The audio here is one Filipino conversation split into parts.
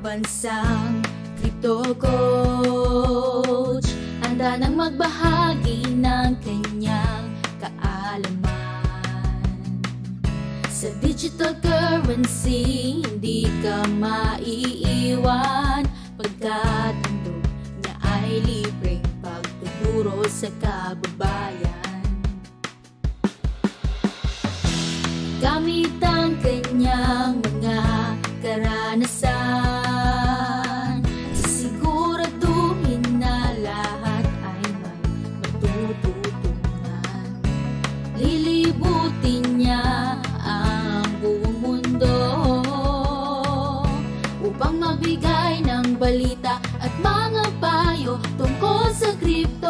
bansang crypto coach Handa nang magbahagi ng kanyang kaalaman Sa digital currency, hindi ka maiiwan Pagkat mundo niya ay libre pagtuturo sa kababayan Gamit ang kanyang mga karanasan sa crypto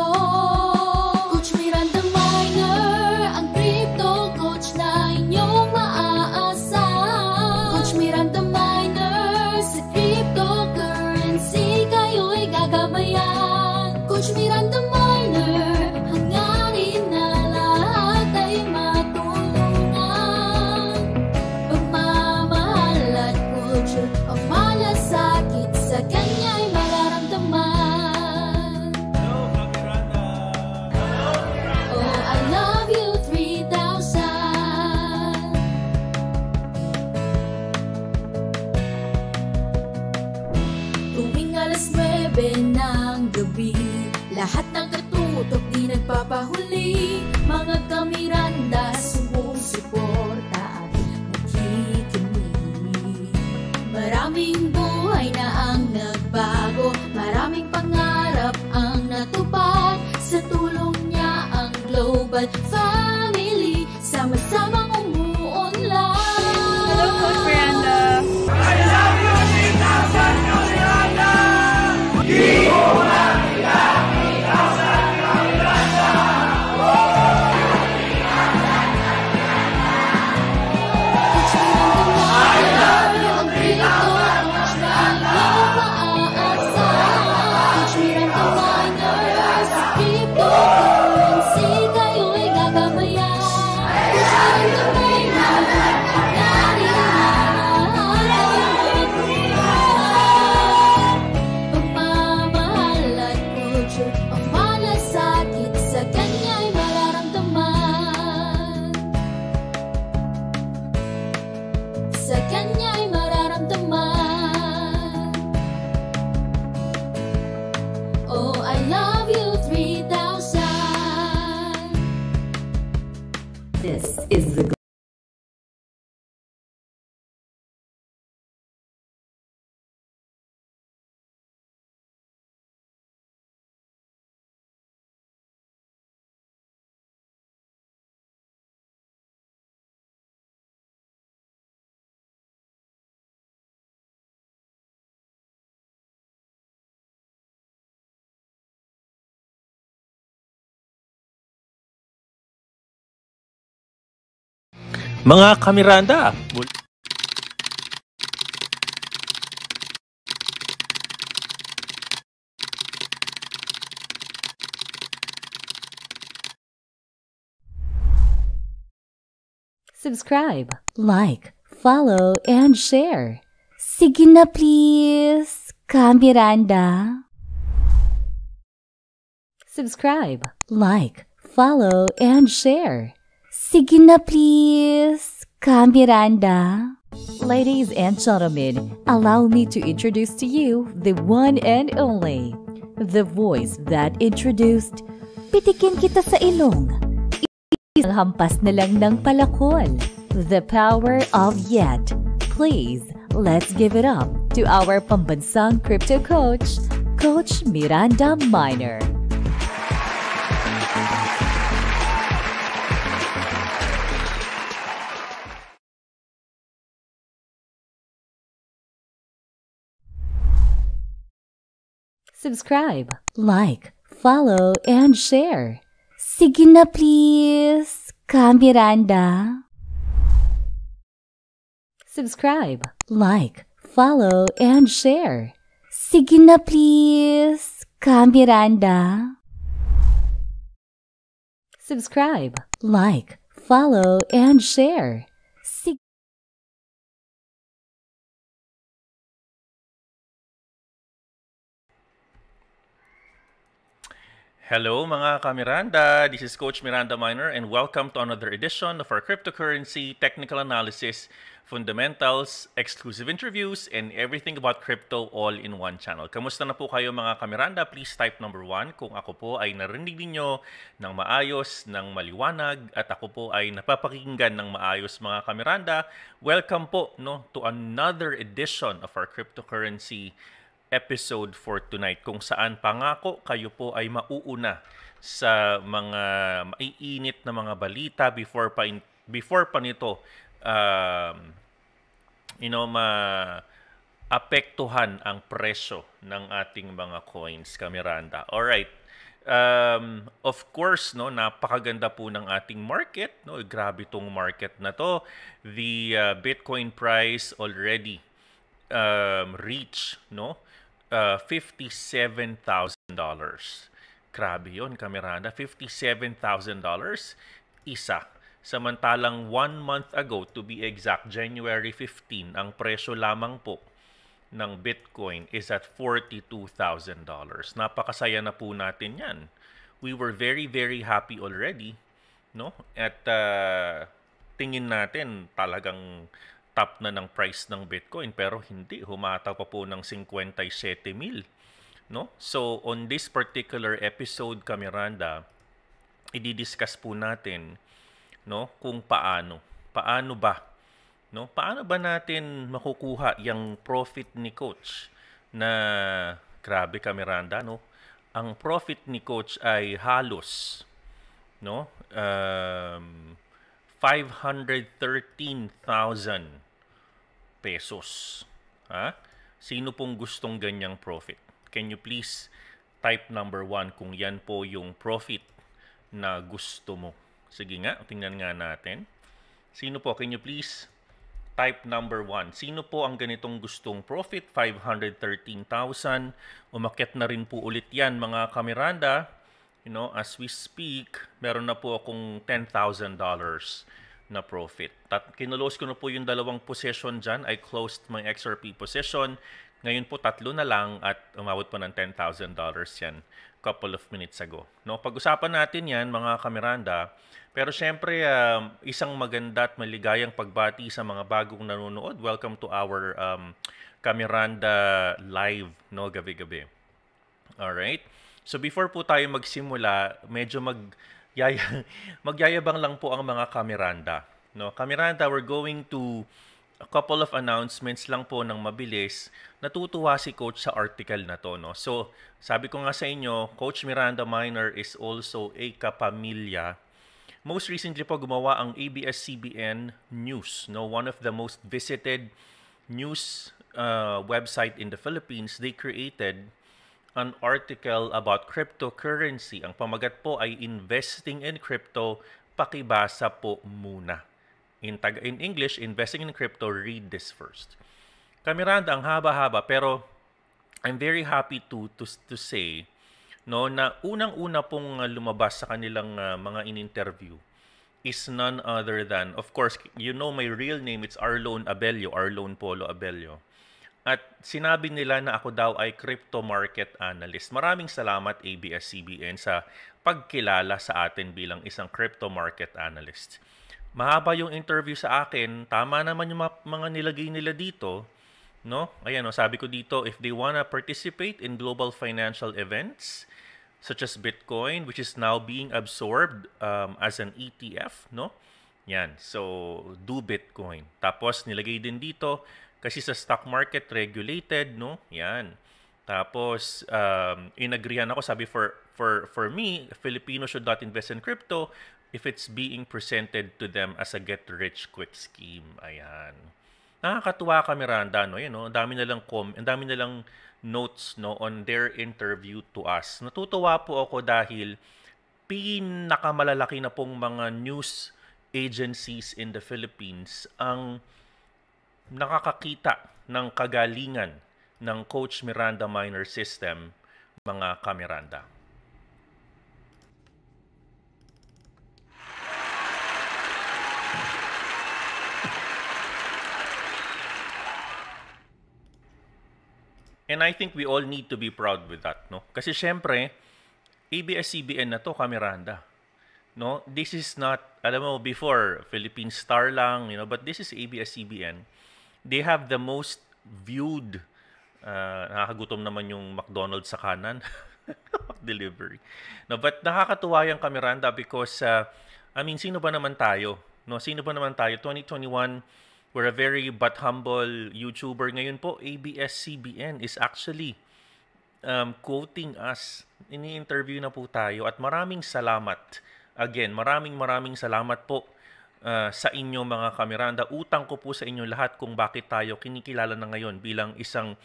papahuli mga kami Mga kamiranda, subscribe, like, follow, and share. Sige na please, Kamiranda. Subscribe, like, follow, and share. Sige na please, ka Miranda. Ladies and gentlemen, allow me to introduce to you the one and only, the voice that introduced, pitikin kita sa ilong. Isang hampas na lang ng palakol. The power of yet. Please, let's give it up to our pambansang crypto coach, Coach Miranda Miner. subscribe, like, follow, and share. Sige na please, Ka Miranda. Subscribe, like, follow, and share. Sige na please, Ka Miranda. Subscribe, like, follow, and share. Hello mga Kamiranda! This is Coach Miranda Miner and welcome to another edition of our Cryptocurrency Technical Analysis, Fundamentals, Exclusive Interviews, and everything about crypto all in one channel. Kamusta na po kayo mga Kamiranda? Please type number 1 kung ako po ay narinig ninyo ng maayos, ng maliwanag, at ako po ay napapakinggan ng maayos mga Kamiranda. Welcome po no, to another edition of our Cryptocurrency episode for tonight kung saan pangako kayo po ay mauuna sa mga maiinit na mga balita before pa in, before pa nito um, you know ma apektuhan ang presyo ng ating mga coins Kamiranda. All right. Um, of course, no, napakaganda po ng ating market, no. Grabe tong market na to. The uh, Bitcoin price already um, reach, no uh, ah, $57,000. Grabe yun, Kamerada. $57,000 isa. Samantalang one month ago, to be exact, January 15, ang presyo lamang po ng Bitcoin is at $42,000. Napakasaya na po natin yan. We were very, very happy already. No? At uh, tingin natin talagang top na ng price ng Bitcoin pero hindi humataw pa po ng 57,000 no so on this particular episode Kamiranda i-discuss po natin no kung paano paano ba no paano ba natin makukuha yung profit ni coach na grabe Kamiranda no ang profit ni coach ay halos no um, 513,000 pesos. Ha? Sino pong gustong ganyang profit? Can you please type number 1 kung yan po yung profit na gusto mo? Sige nga, tingnan nga natin. Sino po? Can you please type number 1? Sino po ang ganitong gustong profit? 513,000. Umakyat na rin po ulit yan mga kameranda you know, as we speak, meron na po akong $10,000 na profit. Tat kinulos ko na po yung dalawang position dyan. I closed my XRP position. Ngayon po tatlo na lang at umabot po ng $10,000 yan couple of minutes ago. No, pag-usapan natin 'yan mga kameranda. Pero syempre um, isang maganda at maligayang pagbati sa mga bagong nanonood. Welcome to our um, Kameranda live no gabi-gabi. All right? So before po tayo magsimula, medyo mag yaya, magyayabang lang po ang mga kameranda. No, kameranda, we're going to a couple of announcements lang po ng mabilis. Natutuwa si coach sa article na to, no. So, sabi ko nga sa inyo, Coach Miranda Minor is also a kapamilya. Most recently po gumawa ang ABS-CBN News, no, one of the most visited news uh, website in the Philippines. They created an article about cryptocurrency. Ang pamagat po ay Investing in Crypto, pakibasa po muna. In, tag in English, Investing in Crypto, read this first. Kamiranda, ang haba-haba pero I'm very happy to, to, to say no na unang-una pong uh, lumabas sa kanilang uh, mga in-interview is none other than, of course, you know my real name, it's Arlone Abelio, Arlone Polo Abelio. At sinabi nila na ako daw ay crypto market analyst. Maraming salamat ABS-CBN sa pagkilala sa atin bilang isang crypto market analyst. Mahaba yung interview sa akin, tama naman yung mga nilagay nila dito. No? Ayan, no, sabi ko dito, if they wanna participate in global financial events, such as Bitcoin, which is now being absorbed um, as an ETF, no? Yan. So, do Bitcoin. Tapos, nilagay din dito, kasi sa stock market, regulated, no? Yan. Tapos, um, inagrihan ako, sabi for, for, for me, Filipino should not invest in crypto if it's being presented to them as a get-rich-quick scheme. Ayan. Nakakatuwa ka, Miranda, no? yun no? Ang dami na lang com, ang dami na lang notes, no, on their interview to us. Natutuwa po ako dahil pinakamalalaki na pong mga news agencies in the Philippines ang nakakakita ng kagalingan ng Coach Miranda Minor System, mga kameranda. And I think we all need to be proud with that, no? Kasi syempre, ABS-CBN na to, kameranda. No? This is not, alam mo, before, Philippine Star lang, you know, but this is ABS-CBN they have the most viewed uh, nakakagutom naman yung McDonald's sa kanan delivery. No, but nakakatuwa yung Camiranda because uh, I mean sino ba naman tayo? No, sino ba naman tayo? 2021 we're a very but humble YouTuber ngayon po. ABS-CBN is actually um, quoting us. Ini-interview na po tayo at maraming salamat. Again, maraming maraming salamat po uh, sa inyo mga kameranda. Utang ko po sa inyo lahat kung bakit tayo kinikilala na ngayon bilang isang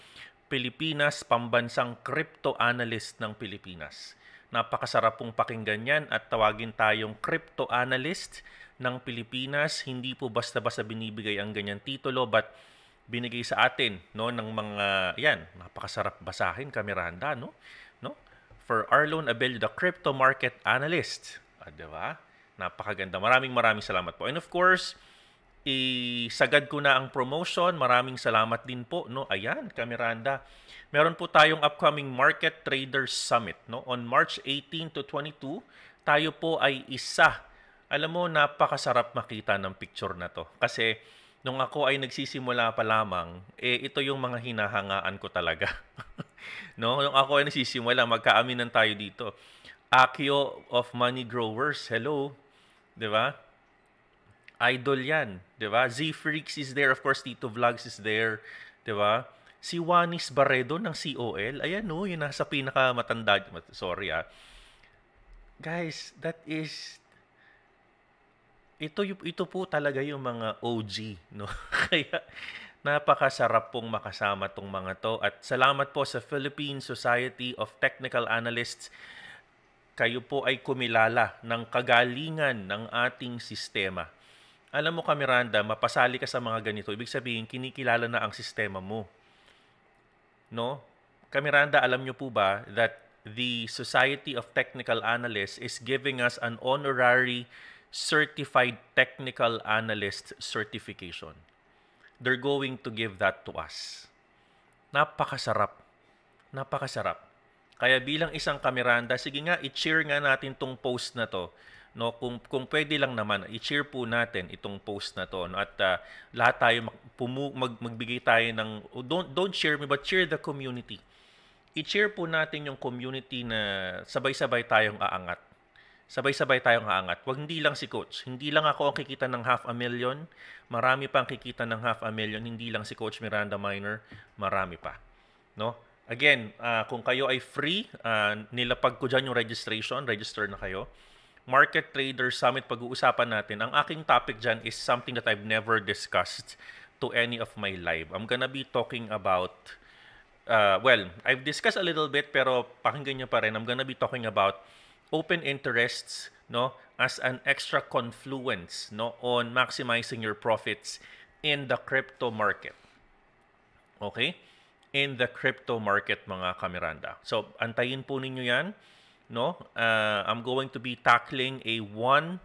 Pilipinas pambansang crypto analyst ng Pilipinas. Napakasarap pong pakinggan yan at tawagin tayong crypto analyst ng Pilipinas. Hindi po basta-basta binibigay ang ganyan titulo but binigay sa atin no ng mga yan napakasarap basahin kameranda no no for Arlon Abel the crypto market analyst ah, 'di ba Napakaganda. Maraming maraming salamat po. And of course, isagad ko na ang promotion. Maraming salamat din po. No? Ayan, Kamiranda. Meron po tayong upcoming Market Traders Summit. No? On March 18 to 22, tayo po ay isa. Alam mo, napakasarap makita ng picture na to. Kasi nung ako ay nagsisimula pa lamang, eh ito yung mga hinahangaan ko talaga. no, nung ako ay nagsisimula, magkaaminan tayo dito. Akio of Money Growers, hello. 'di ba? Idol 'yan, 'di ba? Z Freaks is there, of course Tito Vlogs is there, 'di ba? Si Juanis Barredo ng COL, ayan no, oh, yun nasa pinakamatanda, sorry ah. Guys, that is ito ito po talaga yung mga OG, no? Kaya napakasarap pong makasama tong mga to at salamat po sa Philippine Society of Technical Analysts kayo po ay kumilala ng kagalingan ng ating sistema. Alam mo ka Miranda, mapasali ka sa mga ganito, ibig sabihin kinikilala na ang sistema mo. No? Kamiranda, alam niyo po ba that the Society of Technical Analysts is giving us an honorary certified technical analyst certification. They're going to give that to us. Napakasarap. Napakasarap. Kaya bilang isang kameranda, sige nga, i-cheer nga natin tong post na to. No, kung, kung pwede lang naman, i-cheer po natin itong post na to. No? At uh, lahat tayo mag, pumu, mag, magbigay tayo ng, oh, don't, don't cheer me, but cheer the community. I-cheer po natin yung community na sabay-sabay tayong aangat. Sabay-sabay tayong aangat. Huwag hindi lang si coach. Hindi lang ako ang kikita ng half a million. Marami pa ang kikita ng half a million. Hindi lang si coach Miranda Minor. Marami pa. No? Again, uh, kung kayo ay free, uh, nilapag ko dyan yung registration, register na kayo. Market Trader Summit pag-uusapan natin. Ang aking topic dyan is something that I've never discussed to any of my live. I'm gonna be talking about, uh, well, I've discussed a little bit pero pakinggan nyo pa rin. I'm gonna be talking about open interests no, as an extra confluence no, on maximizing your profits in the crypto market. Okay? in the crypto market mga kameranda. So antayin po ninyo 'yan, no? Uh, I'm going to be tackling a one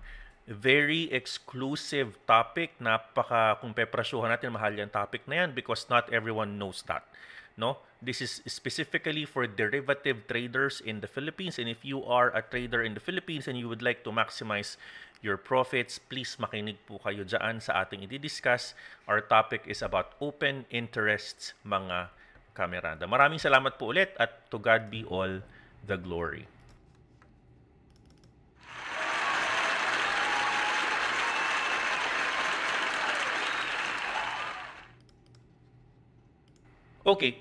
very exclusive topic. Napaka kung pepresyuhan natin mahal yung topic na 'yan because not everyone knows that. No? This is specifically for derivative traders in the Philippines and if you are a trader in the Philippines and you would like to maximize your profits, please makinig po kayo dyan sa ating i-discuss. Our topic is about open interests mga Cameranda. Maraming salamat po ulit at to God be all the glory. Okay.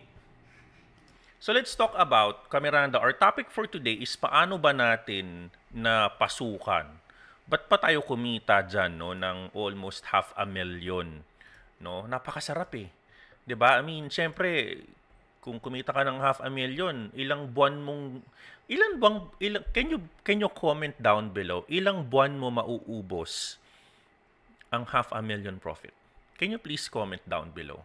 So let's talk about, Kameranda, our topic for today is paano ba natin na pasukan? Ba't pa tayo kumita dyan no, ng almost half a million? No? Napakasarap eh. 'Di ba? I mean, syempre, kung kumita ka ng half a million, ilang buwan mong ilang buwan ilang can you can you comment down below ilang buwan mo mauubos ang half a million profit? Can you please comment down below?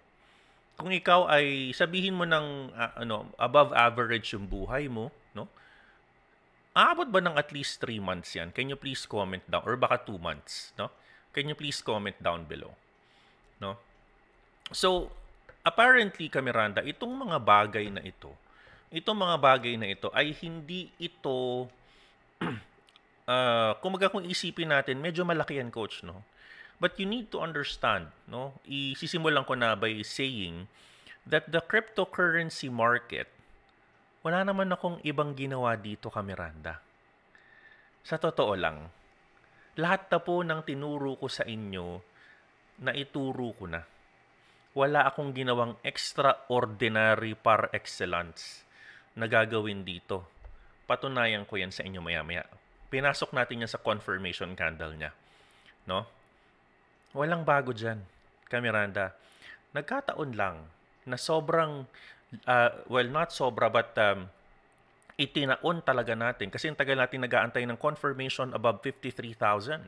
Kung ikaw ay sabihin mo ng uh, ano above average yung buhay mo, no? Aabot ba ng at least 3 months 'yan? Can you please comment down or baka 2 months, no? Can you please comment down below? No? So, apparently, Kamiranda, itong mga bagay na ito, itong mga bagay na ito ay hindi ito, uh, ah, kumaga kung isipin natin, medyo malaki yan, coach, no? But you need to understand, no? Isisimulan ko na by saying that the cryptocurrency market, wala naman akong ibang ginawa dito, Kamiranda. Sa totoo lang, lahat na po ng tinuro ko sa inyo, na ituro ko na wala akong ginawang extraordinary par excellence na gagawin dito. Patunayan ko yan sa inyo maya-maya. Pinasok natin yan sa confirmation candle niya. No? Walang bago dyan, Kameranda. Nagkataon lang na sobrang, uh, well, not sobra, but um, itinaon talaga natin. Kasi ang tagal natin nag-aantay ng confirmation above 53,000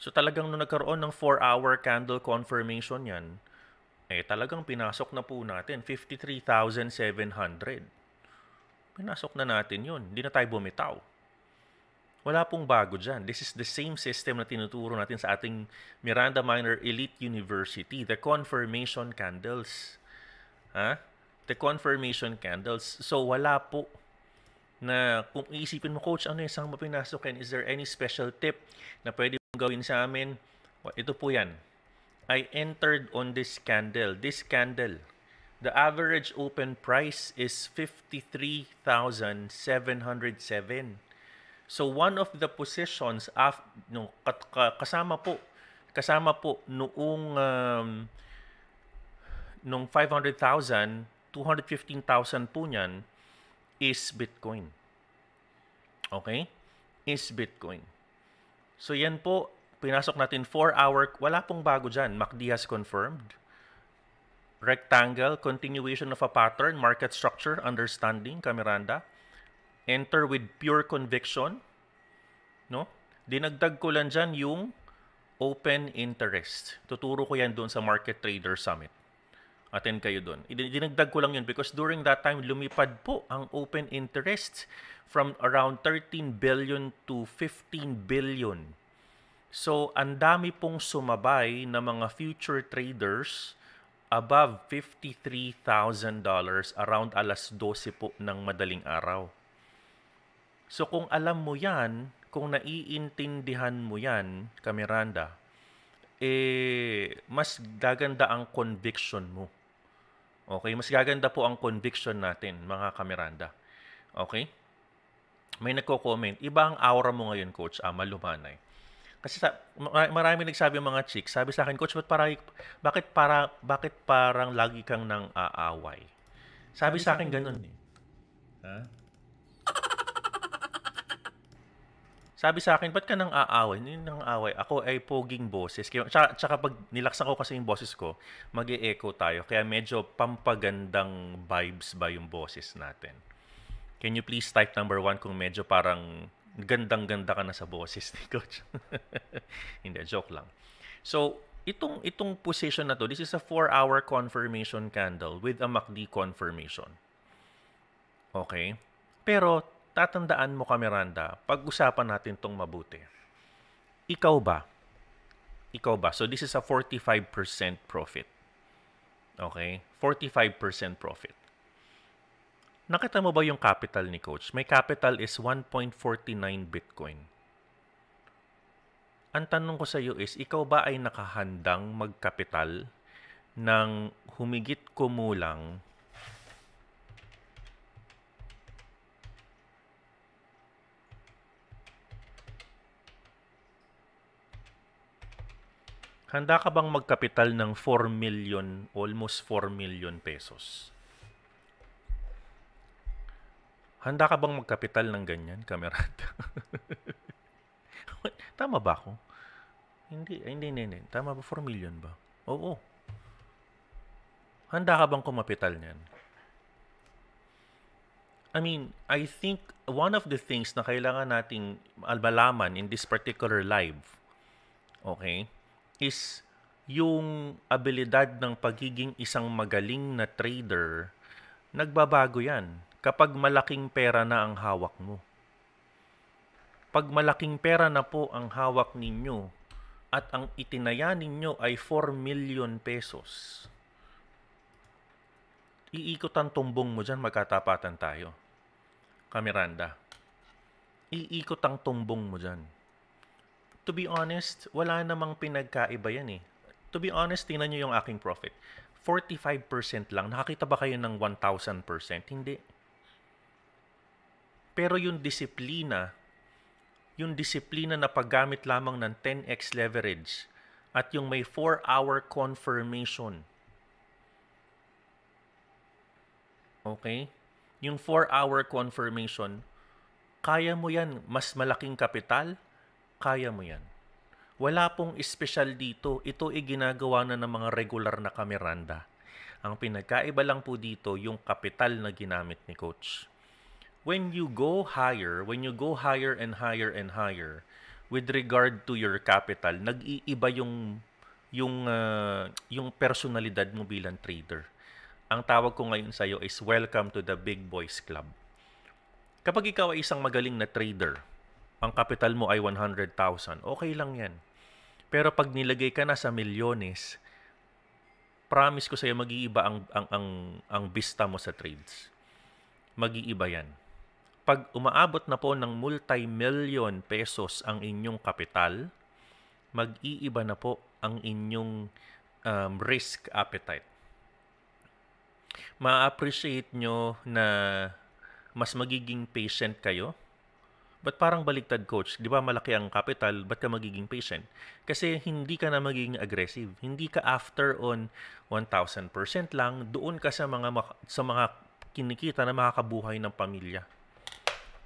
So talagang nung nagkaroon ng 4-hour candle confirmation yan, eh talagang pinasok na po natin, 53,700. Pinasok na natin yun, hindi na tayo bumitaw. Wala pong bago dyan. This is the same system na tinuturo natin sa ating Miranda Minor Elite University, the confirmation candles. Ha? The confirmation candles. So wala po na kung iisipin mo, Coach, ano yung isang mapinasok and is there any special tip na pwede gawin sa amin, ito po yan. I entered on this candle. This candle, the average open price is 53,707. So one of the positions af, no, kasama po kasama po noong um, nung 500,000, 215,000 po niyan is Bitcoin. Okay? Is Bitcoin. So yan po, pinasok natin 4-hour, wala pong bago dyan. MACD has confirmed. Rectangle, continuation of a pattern, market structure, understanding, Cameranda. Enter with pure conviction. No? Dinagdag ko lang dyan yung open interest. Tuturo ko yan doon sa Market Trader Summit attend kayo doon. Dinagdag ko lang yun because during that time, lumipad po ang open interest from around 13 billion to 15 billion. So, ang dami pong sumabay na mga future traders above $53,000 around alas 12 po ng madaling araw. So, kung alam mo yan, kung naiintindihan mo yan, Kamiranda, eh, mas gaganda ang conviction mo Okay, mas gaganda po ang conviction natin, mga kameranda. Okay? May nagko-comment, iba ang aura mo ngayon, coach, ah, malumanay. Kasi sa, marami nagsabi yung mga chicks, sabi sa akin, coach, ba't para, bakit, para, bakit parang lagi kang nang aaway? Sabi, sabi sa akin ganun eh. eh. Ha? Sabi sa akin, ba't ka nang aaway? Yun nang aaway. Ako ay poging boses. Kaya, tsaka, tsaka pag nilaksan ko kasi yung boses ko, mag echo tayo. Kaya medyo pampagandang vibes ba yung boses natin. Can you please type number one kung medyo parang gandang-ganda ka na sa boses ni Coach? Hindi, joke lang. So, itong itong position na to, this is a 4-hour confirmation candle with a MACD confirmation. Okay? Pero tatandaan mo ka Miranda, pag-usapan natin tong mabuti. Ikaw ba? Ikaw ba? So this is a 45% profit. Okay? 45% profit. Nakita mo ba yung capital ni coach? May capital is 1.49 Bitcoin. Ang tanong ko sa iyo is, ikaw ba ay nakahandang magkapital ng humigit kumulang Handa ka bang magkapital ng 4 million, almost 4 million pesos? Handa ka bang magkapital ng ganyan, kamerata? Tama ba ako? Hindi, hindi, hindi, Tama ba? 4 million ba? Oo. Handa ka bang kumapital niyan? I mean, I think one of the things na kailangan nating albalaman in this particular live, okay, is yung abilidad ng pagiging isang magaling na trader, nagbabago yan kapag malaking pera na ang hawak mo. Pag malaking pera na po ang hawak ninyo at ang itinaya ninyo ay 4 million pesos, iikot ang tumbong mo dyan, magkatapatan tayo. Kameranda, iikot ang tumbong mo dyan to be honest, wala namang pinagkaiba yan eh. To be honest, tingnan nyo yung aking profit. 45% lang. Nakakita ba kayo ng 1,000%? Hindi. Pero yung disiplina, yung disiplina na paggamit lamang ng 10x leverage at yung may 4-hour confirmation. Okay? Yung 4-hour confirmation, kaya mo yan mas malaking kapital, kaya mo yan. Wala pong espesyal dito. Ito ay ginagawa na ng mga regular na kameranda. Ang pinagkaiba lang po dito yung kapital na ginamit ni coach. When you go higher, when you go higher and higher and higher with regard to your capital, nag-iiba yung yung uh, yung personalidad mo bilang trader. Ang tawag ko ngayon sa iyo is welcome to the Big Boys Club. Kapag ikaw ay isang magaling na trader, ang kapital mo ay 100,000, okay lang yan. Pero pag nilagay ka na sa milyones, promise ko sa'yo mag-iiba ang, ang, ang, ang bista mo sa trades. Mag-iiba yan. Pag umaabot na po ng multi-million pesos ang inyong kapital, mag-iiba na po ang inyong um, risk appetite. Ma-appreciate nyo na mas magiging patient kayo But parang baliktad coach, 'di ba malaki ang capital, ba't ka magiging patient? Kasi hindi ka na magiging aggressive. Hindi ka after on 1000% lang doon ka sa mga sa mga kinikita na makakabuhay ng pamilya.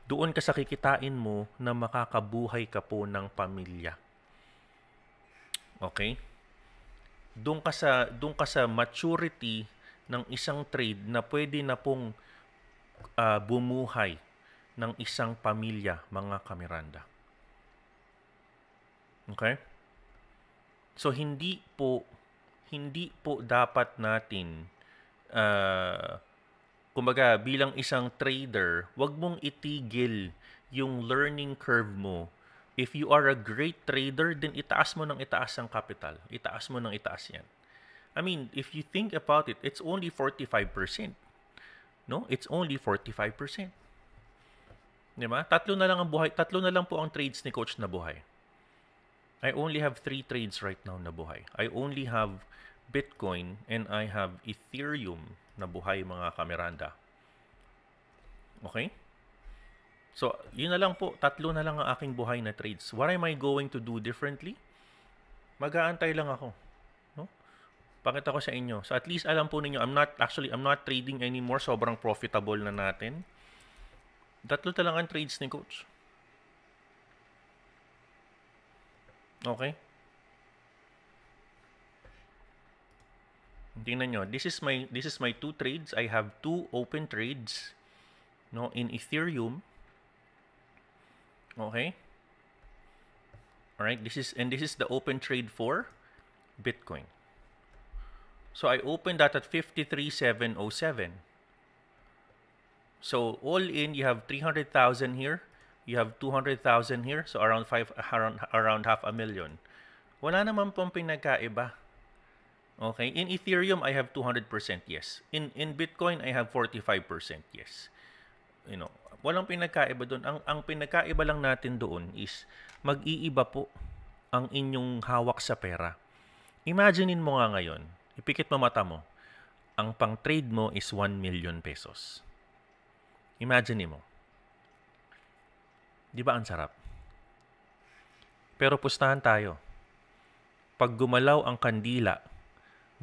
Doon ka sa kikitain mo na makakabuhay ka po ng pamilya. Okay? Doon ka sa doon ka sa maturity ng isang trade na pwede na pong uh, bumuhay ng isang pamilya, mga kamiranda. Okay? So hindi po hindi po dapat natin uh, kumbaga bilang isang trader, 'wag mong itigil yung learning curve mo. If you are a great trader, then itaas mo ng itaas ang capital. Itaas mo ng itaas 'yan. I mean, if you think about it, it's only 45%. No? It's only 45%. Di ba? Tatlo na lang ang buhay, tatlo na lang po ang trades ni coach na buhay. I only have three trades right now na buhay. I only have Bitcoin and I have Ethereum na buhay mga kameranda. Okay? So, yun na lang po. Tatlo na lang ang aking buhay na trades. What am I going to do differently? Mag-aantay lang ako. No? Pakita ko sa inyo. So, at least alam po ninyo, I'm not, actually, I'm not trading anymore. Sobrang profitable na natin Tatlo talaga ang trades ni coach. Okay? Tingnan nyo, this is my this is my two trades. I have two open trades no in Ethereum. Okay? All right, this is and this is the open trade for Bitcoin. So I opened that at 53707. So all in, you have 300,000 here. You have 200,000 here. So around, five, around, around half a million. Wala naman pong pinagkaiba. Okay? In Ethereum, I have 200% yes. In, in Bitcoin, I have 45% yes. You know, walang pinagkaiba doon. Ang, ang pinagkaiba lang natin doon is mag-iiba po ang inyong hawak sa pera. Imaginein mo nga ngayon, ipikit mo mata mo, ang pang-trade mo is 1 million pesos. Imagine mo. Di ba ang sarap? Pero pustahan tayo. Pag gumalaw ang kandila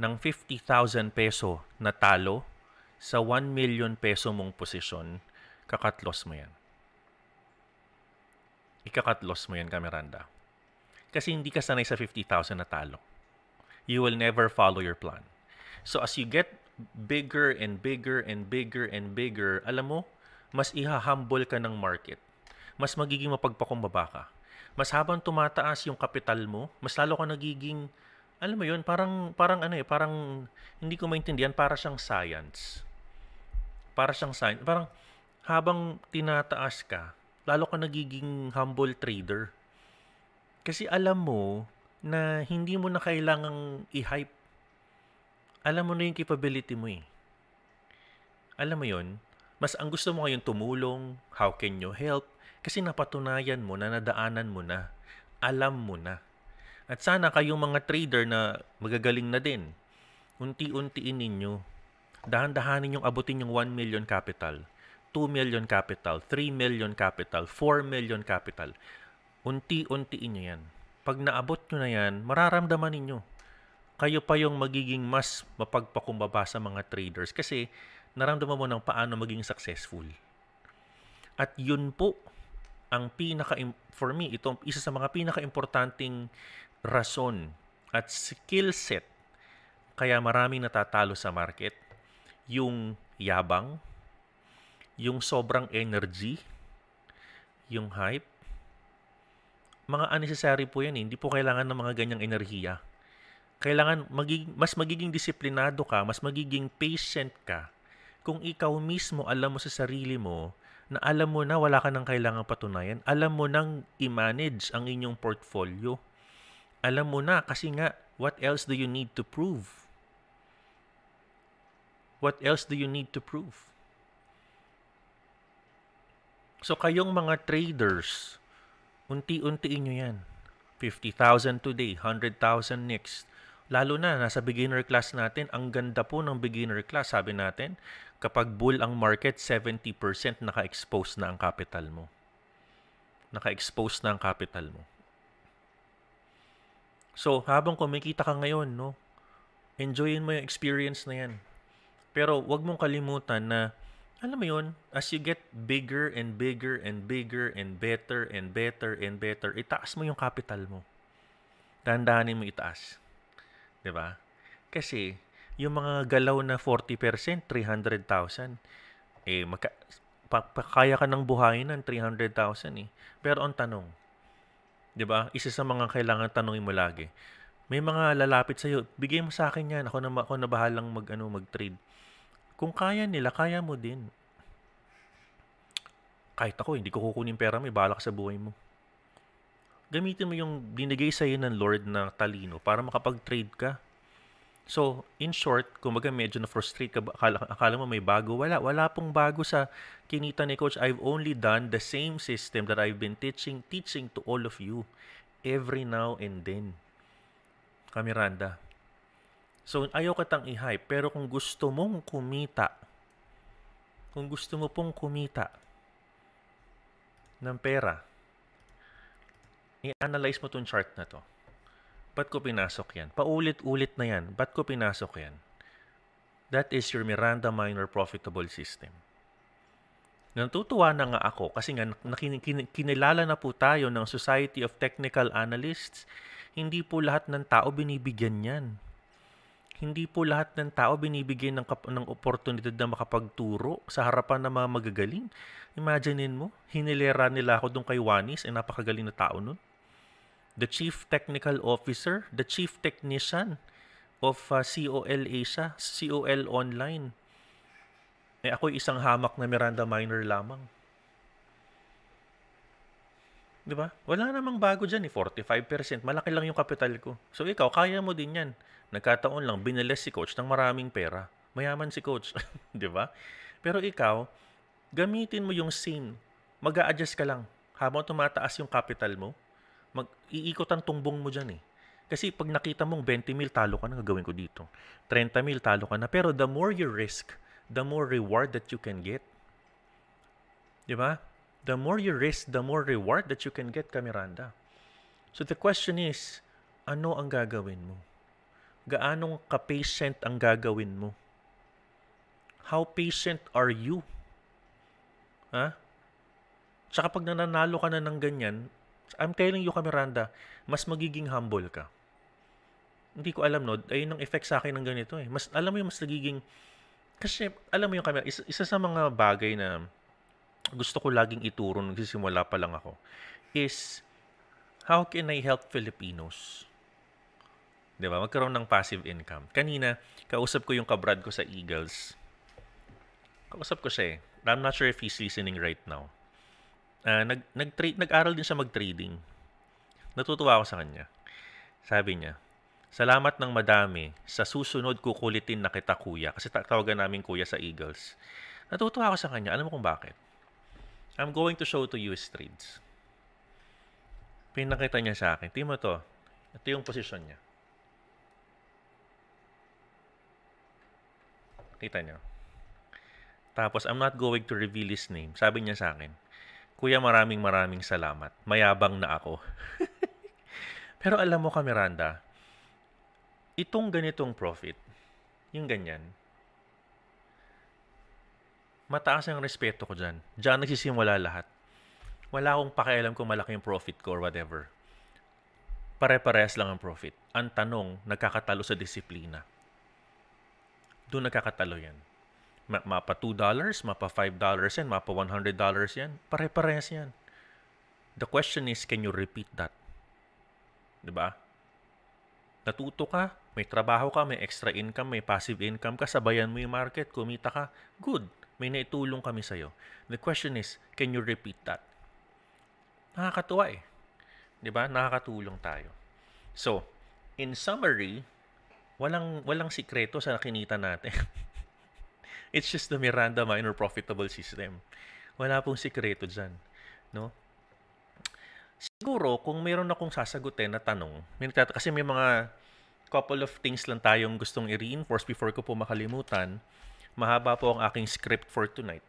ng 50,000 peso na talo sa 1 million peso mong posisyon, kakatlos mo yan. Ikakatlos mo yan, Kameranda. Kasi hindi ka sanay sa 50,000 na talo. You will never follow your plan. So as you get bigger and bigger and bigger and bigger, alam mo, mas ihahumble ka ng market. Mas magiging mapagpakumbaba ka. Mas habang tumataas yung kapital mo, mas lalo ka nagiging alam mo yun, parang parang ano eh, parang hindi ko maintindihan para siyang science. Para siyang science, parang habang tinataas ka, lalo ka nagiging humble trader. Kasi alam mo na hindi mo na kailangang i-hype. Alam mo na yung capability mo eh. Alam mo yon mas ang gusto mo ngayon tumulong, how can you help? Kasi napatunayan mo na nadaanan mo na, alam mo na. At sana kayong mga trader na magagaling na din, unti-untiin ninyo, dahan-dahanin yung abutin yung 1 million capital, 2 million capital, 3 million capital, 4 million capital. Unti-untiin nyo yan. Pag naabot nyo na yan, mararamdaman ninyo. Kayo pa yung magiging mas mapagpakumbaba sa mga traders kasi naramdaman mo ng paano maging successful. At yun po ang pinaka for me ito isa sa mga pinakaimportanteng rason at skill set kaya maraming natatalo sa market yung yabang, yung sobrang energy, yung hype. Mga unnecessary po yan eh. Hindi po kailangan ng mga ganyang enerhiya. Kailangan magiging, mas magiging disiplinado ka, mas magiging patient ka, kung ikaw mismo alam mo sa sarili mo na alam mo na wala ka nang kailangang patunayan, alam mo nang i-manage ang inyong portfolio. Alam mo na kasi nga, what else do you need to prove? What else do you need to prove? So kayong mga traders, unti-untiin nyo yan. 50,000 today, 100,000 next, Lalo na, nasa beginner class natin, ang ganda po ng beginner class, sabi natin. Kapag bull ang market, 70% naka-expose na ang capital mo. Naka-expose na ang capital mo. So, habang kumikita ka ngayon, no, enjoyin mo yung experience na yan. Pero wag mong kalimutan na, alam mo yon as you get bigger and bigger and bigger and better and better and better, itaas mo yung capital mo. Dahan-dahanin mo itaas. 'Di ba? Kasi yung mga galaw na 40%, 300,000 eh makakaya ka ng buhayin ng 300,000 eh. Pero ang tanong, 'di ba? Isa sa mga kailangan tanungin mo lagi. May mga lalapit sa iyo, bigay mo sa akin 'yan. Ako na ako na bahalang mag ano, mag-trade. Kung kaya nila, kaya mo din. Kahit ako, hindi ko kukunin pera mo, eh, balak sa buhay mo gamitin mo yung binigay sa'yo ng Lord na talino para makapag-trade ka. So, in short, kumbaga medyo na-frustrate ka, akala, akala mo may bago. Wala, wala pong bago sa kinita ni Coach. I've only done the same system that I've been teaching, teaching to all of you every now and then. Kami So, ayaw ka tang i-hype, pero kung gusto mong kumita, kung gusto mo pong kumita ng pera, i-analyze mo tong chart na to. Ba't ko pinasok yan? Paulit-ulit na yan. Ba't ko pinasok yan? That is your Miranda Minor Profitable System. Natutuwa na nga ako kasi nga kinilala na po tayo ng Society of Technical Analysts. Hindi po lahat ng tao binibigyan yan. Hindi po lahat ng tao binibigyan ng, ng oportunidad na makapagturo sa harapan ng mga magagaling. Imaginein mo, hinilera nila ako doon kay Wanis, ay eh, napakagaling na tao nun the Chief Technical Officer, the Chief Technician of uh, COL Asia, COL Online. Eh ako isang hamak na Miranda Minor lamang. 'Di ba? Wala namang bago diyan eh, 45%. Malaki lang yung kapital ko. So ikaw, kaya mo din 'yan. Nagkataon lang binales si coach ng maraming pera. Mayaman si coach, 'di ba? Pero ikaw, gamitin mo yung same. Mag-a-adjust ka lang habang tumataas yung capital mo mag-iikot ang tumbong mo dyan eh. Kasi pag nakita mong 20 mil, talo ka na, gagawin ko dito. 30 mil, talo ka na. Pero the more you risk, the more reward that you can get. Di ba? The more you risk, the more reward that you can get, Kameranda. So the question is, ano ang gagawin mo? Gaanong ka-patient ang gagawin mo? How patient are you? Ha? Tsaka pag nananalo ka na ng ganyan, I'm telling you, Kameranda, mas magiging humble ka. Hindi ko alam, no? Ayun ang effect sa akin ng ganito, eh. Mas, alam mo yung mas nagiging... Kasi, alam mo yung Kameranda, isa, isa sa mga bagay na gusto ko laging ituro nung sisimula pa lang ako is how can I help Filipinos? 'Di ba? Magkaroon ng passive income. Kanina, kausap ko yung kabrad ko sa Eagles. Kausap ko siya eh. I'm not sure if he's listening right now. Ah, nag nag trade nag-aral din siya mag-trading. Natutuwa ako sa kanya. Sabi niya, "Salamat ng madami. Sa susunod kukulitin na kita, kuya." Kasi tawagan namin kuya sa Eagles. Natutuwa ako sa kanya. Alam mo kung bakit? I'm going to show to you his trades. Pinakita niya sa akin, Tingnan to. Ito yung position niya." Kita niya. Tapos, I'm not going to reveal his name. Sabi niya sa akin, Kuya, maraming maraming salamat. Mayabang na ako. Pero alam mo ka, Miranda, itong ganitong profit, yung ganyan, mataas ang respeto ko dyan. Diyan nagsisimula lahat. Wala akong pakialam kung malaki yung profit ko or whatever. Pare-parehas lang ang profit. Ang tanong, nagkakatalo sa disiplina. Doon nagkakatalo yan mapa $2, mapa $5 yan, mapa $100 yan. Pare-parehas yan. The question is, can you repeat that? ba? Diba? Natuto ka, may trabaho ka, may extra income, may passive income ka, sabayan mo yung market, kumita ka, good. May naitulong kami sa'yo. The question is, can you repeat that? Nakakatuwa eh. ba? Diba? Nakakatulong tayo. So, in summary, walang walang sikreto sa kinita natin. It's just the Miranda ah, Minor Profitable System. Wala pong sikreto dyan. No? Siguro, kung meron akong sasagutin na tanong, may kasi may mga couple of things lang tayong gustong i-reinforce before ko po makalimutan. Mahaba po ang aking script for tonight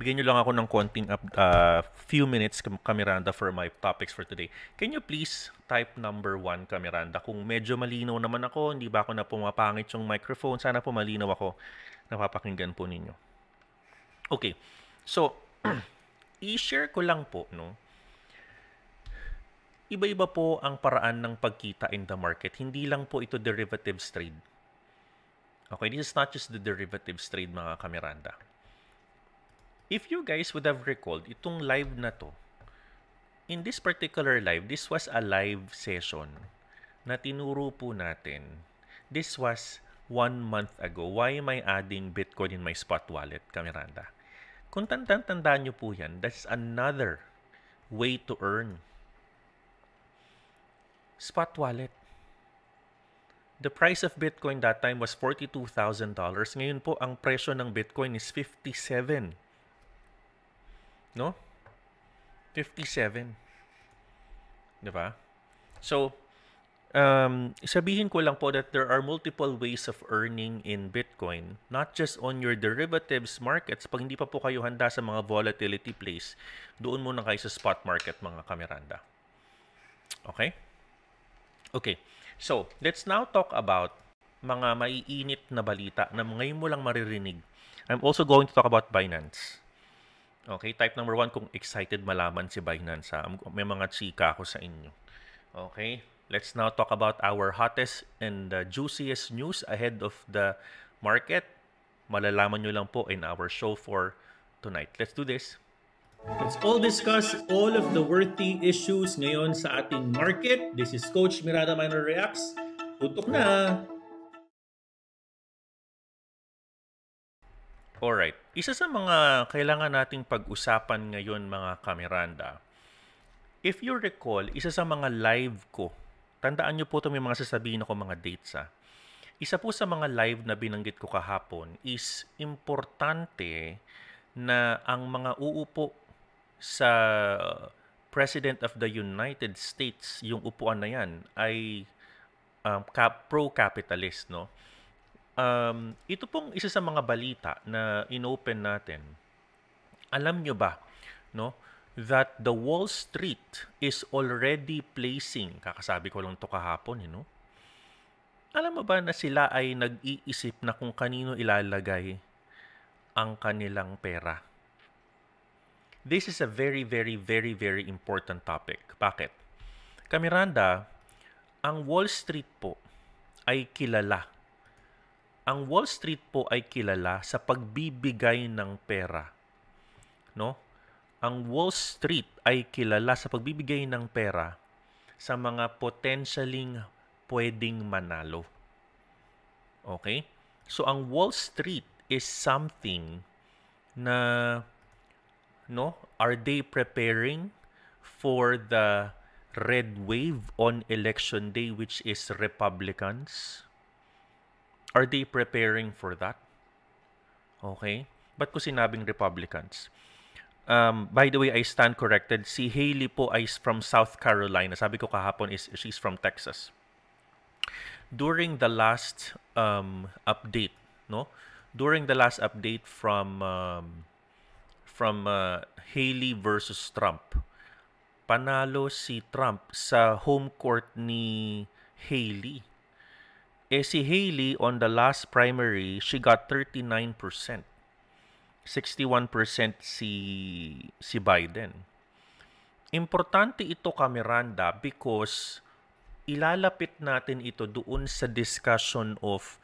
bigyan nyo lang ako ng konting up, uh, few minutes, Kamiranda, for my topics for today. Can you please type number one, Kamiranda? Kung medyo malinaw naman ako, hindi ba ako na pumapangit yung microphone, sana po malinaw ako. Napapakinggan po ninyo. Okay, so, i-share ko lang po, no? Iba-iba po ang paraan ng pagkita in the market. Hindi lang po ito derivatives trade. Okay, this is not just the derivatives trade mga kameranda. If you guys would have recalled, itong live na to, in this particular live, this was a live session na tinuro po natin. This was one month ago. Why am I adding Bitcoin in my spot wallet, Kamiranda? Kung tandaan nyo po yan, that's another way to earn. Spot wallet. The price of Bitcoin that time was $42,000. Ngayon po, ang presyo ng Bitcoin is $57,000. No? 57. Di ba? So, um, sabihin ko lang po that there are multiple ways of earning in Bitcoin, not just on your derivatives markets. Pag hindi pa po kayo handa sa mga volatility plays, doon muna kayo sa spot market mga kameranda. Okay? Okay. So, let's now talk about mga maiinit na balita na ngayon mo lang maririnig. I'm also going to talk about Binance. Okay, type number one kung excited malaman si Binance. Ha? May mga chika ako sa inyo. Okay, let's now talk about our hottest and uh, juiciest news ahead of the market. Malalaman nyo lang po in our show for tonight. Let's do this. Let's all discuss all of the worthy issues ngayon sa ating market. This is Coach Mirada Minor Reacts. Tutok na! Alright. Isa sa mga kailangan nating pag-usapan ngayon mga kameranda, if you recall, isa sa mga live ko, tandaan nyo po ito may mga sasabihin ako mga dates ha. Ah. Isa po sa mga live na binanggit ko kahapon is importante na ang mga uupo sa President of the United States, yung upuan na yan, ay um, pro-capitalist, no? um, ito pong isa sa mga balita na inopen natin. Alam nyo ba, no? that the Wall Street is already placing, kakasabi ko lang to kahapon, you eh, know? Alam mo ba na sila ay nag-iisip na kung kanino ilalagay ang kanilang pera? This is a very, very, very, very important topic. Bakit? Kamiranda, ang Wall Street po ay kilala ang Wall Street po ay kilala sa pagbibigay ng pera. No? Ang Wall Street ay kilala sa pagbibigay ng pera sa mga potentialing pwedeng manalo. Okay? So ang Wall Street is something na no, are they preparing for the red wave on election day which is Republicans? Are they preparing for that? Okay? Ba't ko sinabing Republicans? Um, by the way, I stand corrected. Si Haley po ay from South Carolina. Sabi ko kahapon is she's from Texas. During the last um, update, no? During the last update from um, from uh, Haley versus Trump, panalo si Trump sa home court ni Haley. Eh si Haley on the last primary, she got 39%. 61% si si Biden. Importante ito ka Miranda because ilalapit natin ito doon sa discussion of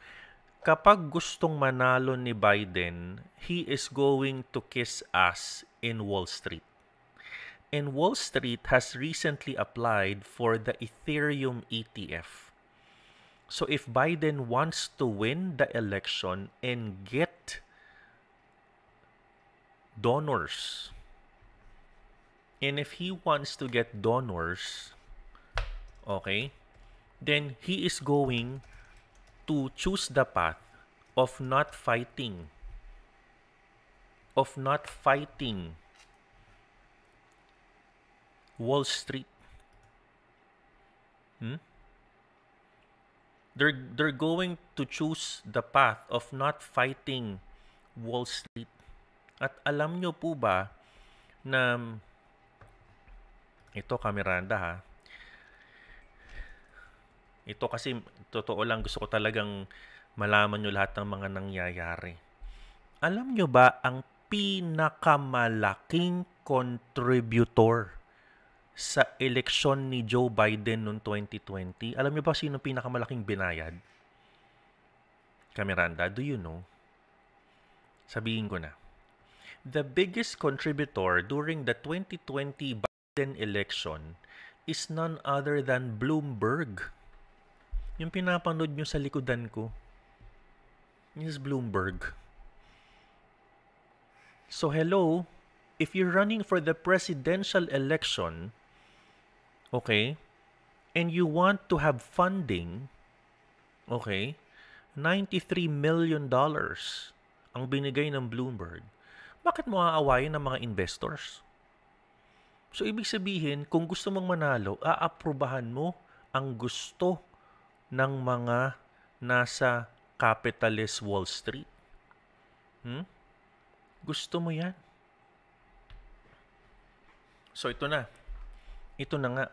kapag gustong manalo ni Biden, he is going to kiss us in Wall Street. And Wall Street has recently applied for the Ethereum ETF. So if Biden wants to win the election and get donors, and if he wants to get donors, okay, then he is going to choose the path of not fighting, of not fighting Wall Street. Hmm? they're they're going to choose the path of not fighting Wall Street. At alam nyo po ba na um, ito kameranda ha. Ito kasi totoo lang gusto ko talagang malaman nyo lahat ng mga nangyayari. Alam nyo ba ang pinakamalaking contributor sa eleksyon ni Joe Biden noong 2020, alam niyo ba sino pinakamalaking binayad? Kameranda, do you know? Sabihin ko na. The biggest contributor during the 2020 Biden election is none other than Bloomberg. Yung pinapanood nyo sa likodan ko is Bloomberg. So hello, if you're running for the presidential election, okay, and you want to have funding, okay, 93 million dollars ang binigay ng Bloomberg, bakit mo aawayin ng mga investors? So, ibig sabihin, kung gusto mong manalo, aaprubahan mo ang gusto ng mga nasa capitalist Wall Street. Hmm? Gusto mo yan? So, ito na. Ito na nga.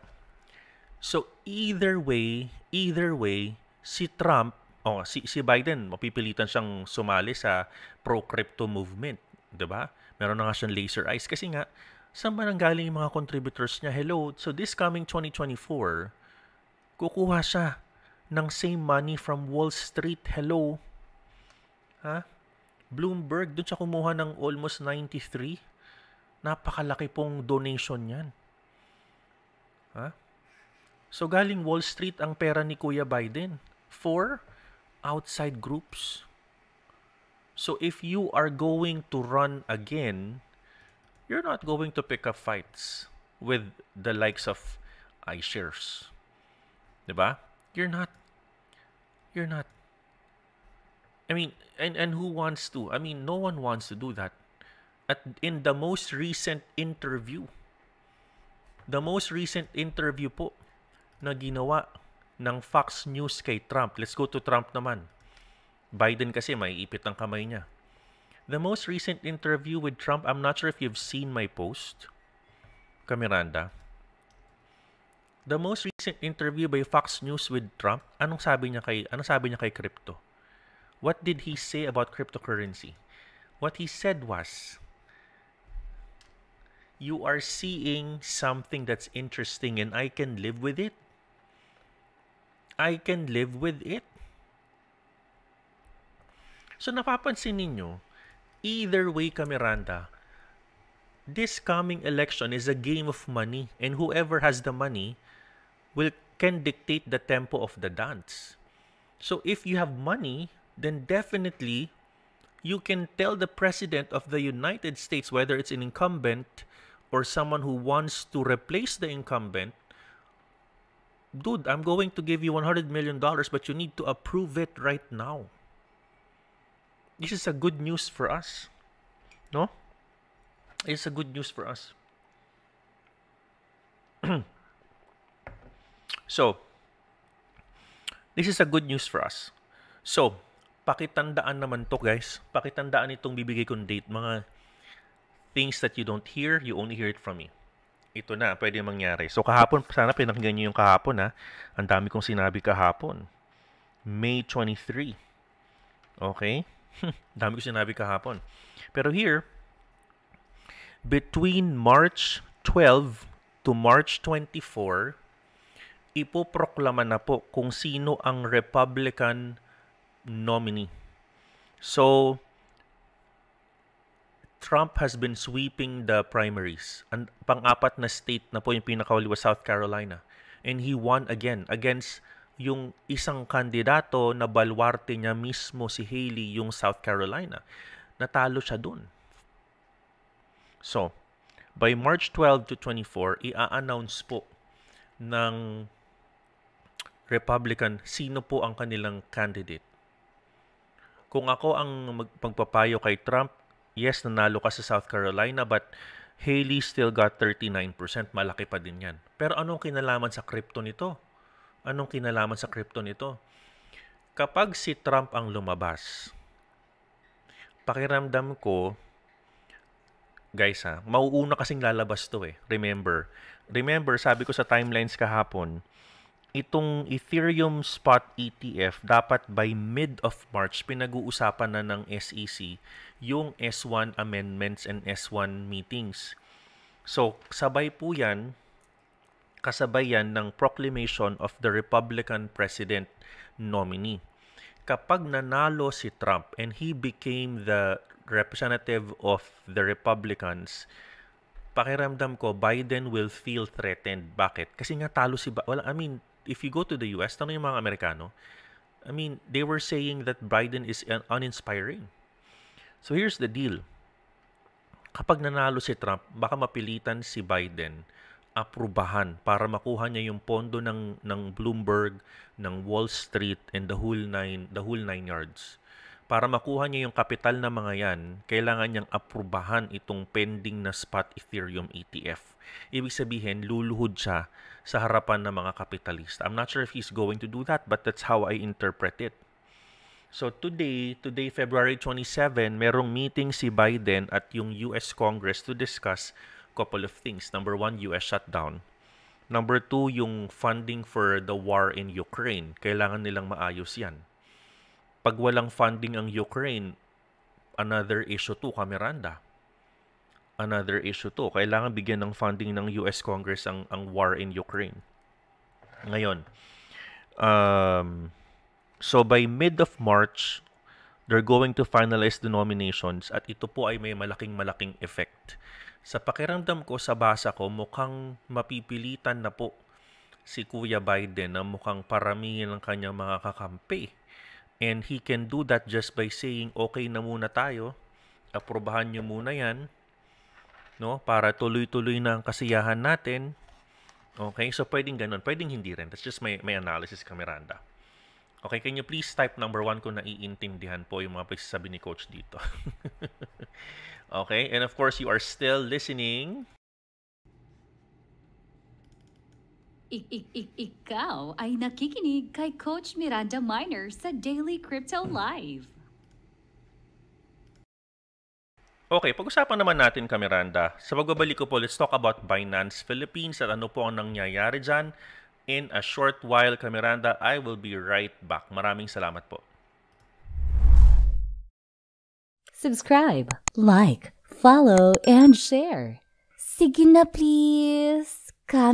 So either way, either way, si Trump, oh, si si Biden mapipilitan siyang sumali sa pro-crypto movement, 'di ba? Meron na nga siyang laser eyes kasi nga saan ba galing yung mga contributors niya? Hello, so this coming 2024, kukuha siya ng same money from Wall Street. Hello. Ha? Bloomberg, doon siya kumuha ng almost 93. Napakalaki pong donation yan. Ha? So galing Wall Street ang pera ni Kuya Biden for outside groups. So if you are going to run again, you're not going to pick up fights with the likes of iShares. 'Di ba? You're not you're not I mean, and and who wants to? I mean, no one wants to do that. At in the most recent interview the most recent interview po na ginawa ng Fox News kay Trump. Let's go to Trump naman. Biden kasi may ipit ang kamay niya. The most recent interview with Trump, I'm not sure if you've seen my post, Kameranda. The most recent interview by Fox News with Trump, anong sabi niya kay anong sabi niya kay crypto? What did he say about cryptocurrency? What he said was you are seeing something that's interesting and I can live with it. I can live with it. So napapansin ninyo, either way Kameranda, this coming election is a game of money and whoever has the money will can dictate the tempo of the dance. So if you have money, then definitely you can tell the president of the United States whether it's an incumbent or someone who wants to replace the incumbent, dude, I'm going to give you $100 million, but you need to approve it right now. This is a good news for us. No? It's a good news for us. so, this is a good news for us. So, pakitandaan naman to guys. Pakitandaan itong bibigay kong date. Mga things that you don't hear, you only hear it from me. Ito na, pwede mangyari. So kahapon, sana pinakinggan nyo yung kahapon ha. Ang dami kong sinabi kahapon. May 23. Okay? dami kong sinabi kahapon. Pero here, between March 12 to March 24, ipoproklama na po kung sino ang Republican nominee. So, Trump has been sweeping the primaries. And pang-apat na state na po yung was South Carolina. And he won again against yung isang kandidato na balwarte niya mismo si Haley yung South Carolina. Natalo siya dun. So, by March 12 to 24, ia announce po ng Republican sino po ang kanilang candidate. Kung ako ang magpapayo kay Trump, yes, nanalo ka sa South Carolina, but Haley still got 39%. Malaki pa din yan. Pero anong kinalaman sa crypto nito? Anong kinalaman sa crypto nito? Kapag si Trump ang lumabas, pakiramdam ko, guys ha, mauuna kasing lalabas to eh. Remember, remember sabi ko sa timelines kahapon, itong Ethereum spot ETF dapat by mid of March pinag-uusapan na ng SEC yung S1 amendments and S1 meetings. So, sabay po 'yan kasabay yan ng proclamation of the Republican president nominee. Kapag nanalo si Trump and he became the representative of the Republicans, pakiramdam ko Biden will feel threatened. Bakit? Kasi nga talo si ba- well, I mean, if you go to the US, tanong yung mga Amerikano, I mean, they were saying that Biden is un- uninspiring. So here's the deal. Kapag nanalo si Trump, baka mapilitan si Biden aprubahan para makuha niya yung pondo ng ng Bloomberg, ng Wall Street and the whole nine the whole nine yards. Para makuha niya yung kapital na mga yan, kailangan niyang aprubahan itong pending na spot Ethereum ETF. Ibig sabihin, luluhod siya sa harapan ng mga kapitalista. I'm not sure if he's going to do that, but that's how I interpret it. So today, today February 27, merong meeting si Biden at yung US Congress to discuss couple of things. Number one, US shutdown. Number two, yung funding for the war in Ukraine. Kailangan nilang maayos yan. Pag walang funding ang Ukraine, another issue to kami Randa another issue to. Kailangan bigyan ng funding ng US Congress ang, ang war in Ukraine. Ngayon, um, so by mid of March, they're going to finalize the nominations at ito po ay may malaking-malaking effect. Sa pakiramdam ko, sa basa ko, mukhang mapipilitan na po si Kuya Biden na mukhang paramihin ng kanyang mga kakampi. And he can do that just by saying, okay na muna tayo, aprobahan niyo muna yan, no? Para tuloy-tuloy na ang kasiyahan natin. Okay, so pwedeng ganun, pwedeng hindi rin. That's just my, my analysis kameranda Okay, can you please type number one kung naiintindihan po yung mga pagsasabi ni Coach dito. okay, and of course, you are still listening. Ik -ik -ik ikaw ay nakikinig kay Coach Miranda Minor sa Daily Crypto Live. Okay, pag-usapan naman natin ka Sa pagbabalik ko po, let's talk about Binance Philippines at ano po ang nangyayari dyan. In a short while, ka I will be right back. Maraming salamat po. Subscribe, like, follow, and share. Sige na please, ka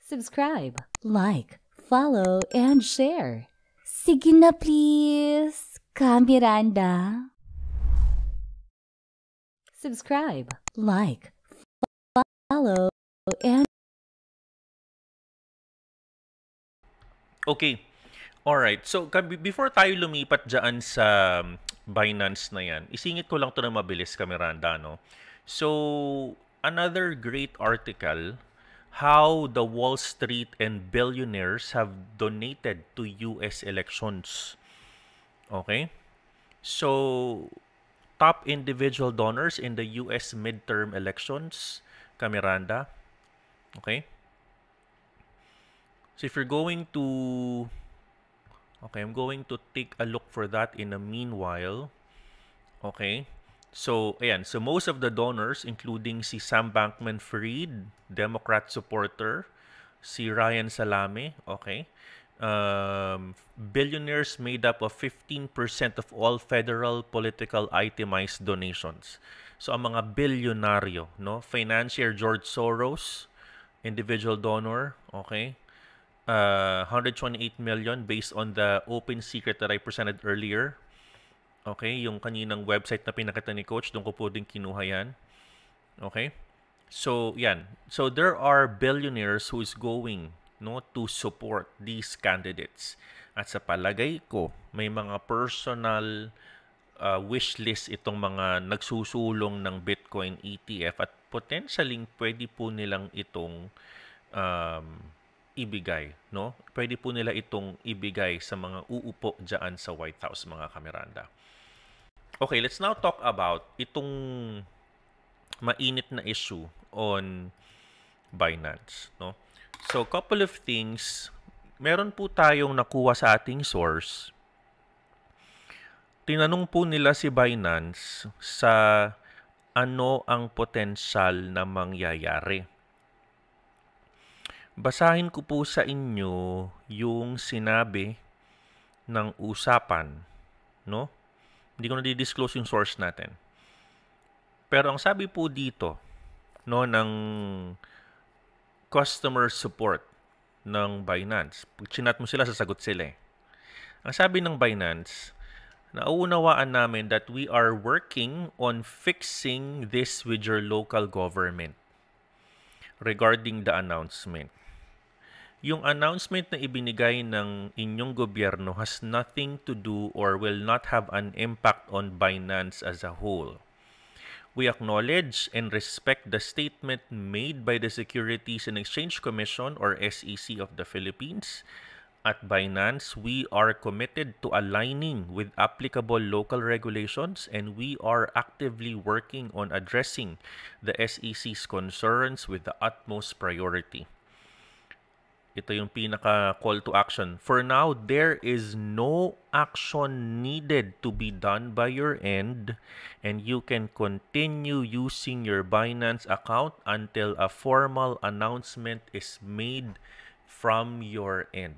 Subscribe, like, follow, and share. Sige na please. Ka Miranda. Subscribe, like, follow, and Okay. All right. So before tayo lumipat diyan sa um, Binance na 'yan, isingit ko lang 'to na mabilis kay Miranda, no. So another great article how the Wall Street and billionaires have donated to US elections. Okay? So, top individual donors in the US midterm elections, Camiranda. Okay? So, if you're going to... Okay, I'm going to take a look for that in a meanwhile. Okay? So, ayan. So, most of the donors, including si Sam Bankman-Fried, Democrat supporter, si Ryan Salame, okay? um, billionaires made up of 15% of all federal political itemized donations. So ang mga bilyonaryo, no? Financier George Soros, individual donor, okay? Uh, 128 million based on the open secret that I presented earlier. Okay, yung kaninang website na pinakita ni coach, doon ko po din kinuha yan. Okay? So, yan. So there are billionaires who is going no to support these candidates. At sa palagay ko, may mga personal uh, wish list itong mga nagsusulong ng Bitcoin ETF at potentially pwede po nilang itong um, ibigay, no? Pwede po nila itong ibigay sa mga uupo diyan sa White House mga kameranda. Okay, let's now talk about itong mainit na issue on Binance, no? So, couple of things. Meron po tayong nakuha sa ating source. Tinanong po nila si Binance sa ano ang potensyal na mangyayari. Basahin ko po sa inyo yung sinabi ng usapan, no? Hindi ko na di-disclose yung source natin. Pero ang sabi po dito, no, ng customer support ng Binance. Pag chinat mo sila, sasagot sila eh. Ang sabi ng Binance, nauunawaan namin that we are working on fixing this with your local government regarding the announcement. Yung announcement na ibinigay ng inyong gobyerno has nothing to do or will not have an impact on Binance as a whole. We acknowledge and respect the statement made by the Securities and Exchange Commission or SEC of the Philippines. At Binance, we are committed to aligning with applicable local regulations and we are actively working on addressing the SEC's concerns with the utmost priority. Ito yung pinaka call to action. For now, there is no action needed to be done by your end and you can continue using your Binance account until a formal announcement is made from your end.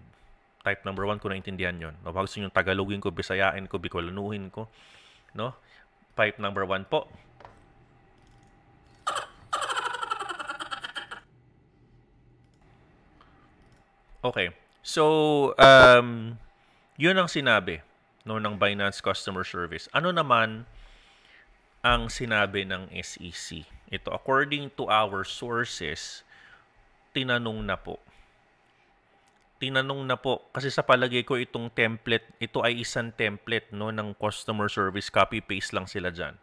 Type number one, kung naintindihan yun. No, gusto nyo Tagalogin ko, Bisayain ko, Bicolanuhin ko. No? Type number one po. Okay. So, um, yun ang sinabi no, ng Binance Customer Service. Ano naman ang sinabi ng SEC? Ito, according to our sources, tinanong na po. Tinanong na po. Kasi sa palagay ko, itong template, ito ay isang template no, ng customer service. Copy-paste lang sila dyan.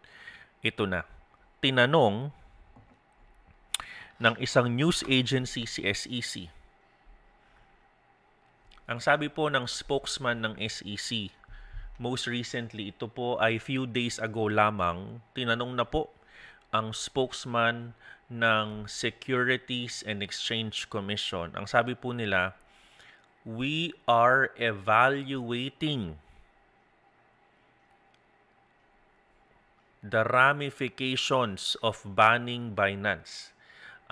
Ito na. Tinanong ng isang news agency si SEC ang sabi po ng spokesman ng SEC, most recently ito po ay few days ago lamang, tinanong na po ang spokesman ng Securities and Exchange Commission. Ang sabi po nila, we are evaluating the ramifications of banning Binance.